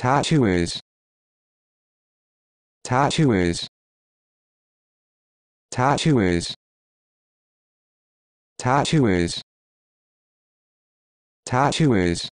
Tattooers Tattooers Tattooers Tattooers Tattooers